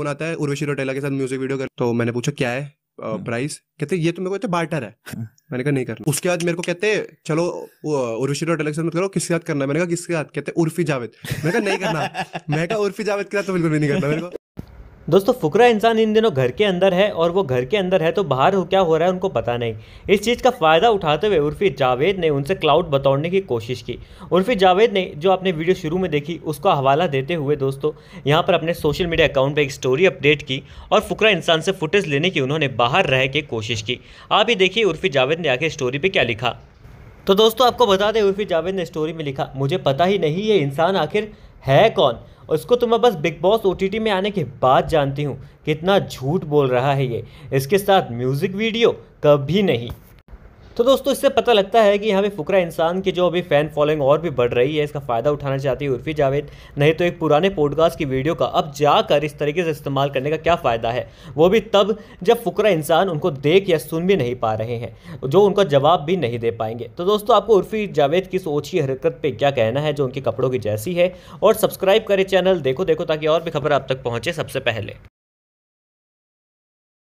Phone आता है उर्वशी रोटेला के साथ म्यूजिक वीडियो कर तो मैंने पूछा क्या है प्राइस हम्म। कहते ये तो मेरे को कहते तो बार्टर है हाँ। मैंने कहा नहीं करना उसके बाद मेरे को कहते चलो उर्वशी रोटेला के साथ करो किसके साथ करना है मैंने कहा किसके साथ कहते उर्फी जावेद मैंने कहा नहीं करना मैं कहा उर्फी जावेद के साथ तो बिल्कुल भी नहीं करना मेरे को दोस्तों फुकरा इंसान इन दिनों घर के अंदर है और वो घर के अंदर है तो बाहर क्या हो रहा है उनको पता नहीं इस चीज़ का फ़ायदा उठाते हुए उर्फी जावेद ने उनसे क्लाउड बतौड़ने की कोशिश की उर्फी जावेद ने जो आपने वीडियो शुरू में देखी उसका हवाला देते हुए दोस्तों यहाँ पर अपने सोशल मीडिया अकाउंट पर एक स्टोरी अपडेट की और फुकरा इंसान से फुटेज लेने की उन्होंने बाहर रह के कोशिश की आप ही देखिए उर्फी जावेद ने आके स्टोरी पर क्या लिखा तो दोस्तों आपको बता दें उर्फी जावेद ने स्टोरी में लिखा मुझे पता ही नहीं ये इंसान आखिर है कौन उसको तो मैं बस बिग बॉस ओ में आने के बाद जानती हूँ कितना झूठ बोल रहा है ये इसके साथ म्यूज़िक वीडियो कभी नहीं तो दोस्तों इससे पता लगता है कि यहाँ पे फुकरा इंसान की जो अभी फैन फॉलोइंग और भी बढ़ रही है इसका फ़ायदा उठाना चाहती है उर्फी जावेद नहीं तो एक पुराने पॉडकास्ट की वीडियो का अब जाकर इस तरीके से इस्तेमाल करने का क्या फ़ायदा है वो भी तब जब फुकरा इंसान उनको देख या सुन भी नहीं पा रहे हैं जो उनका जवाब भी नहीं दे पाएंगे तो दोस्तों आपको उर्फी जावेद की सोची हरकत पर क्या कहना है जो उनके कपड़ों की जैसी है और सब्सक्राइब करें चैनल देखो देखो ताकि और भी खबर आप तक पहुँचे सबसे पहले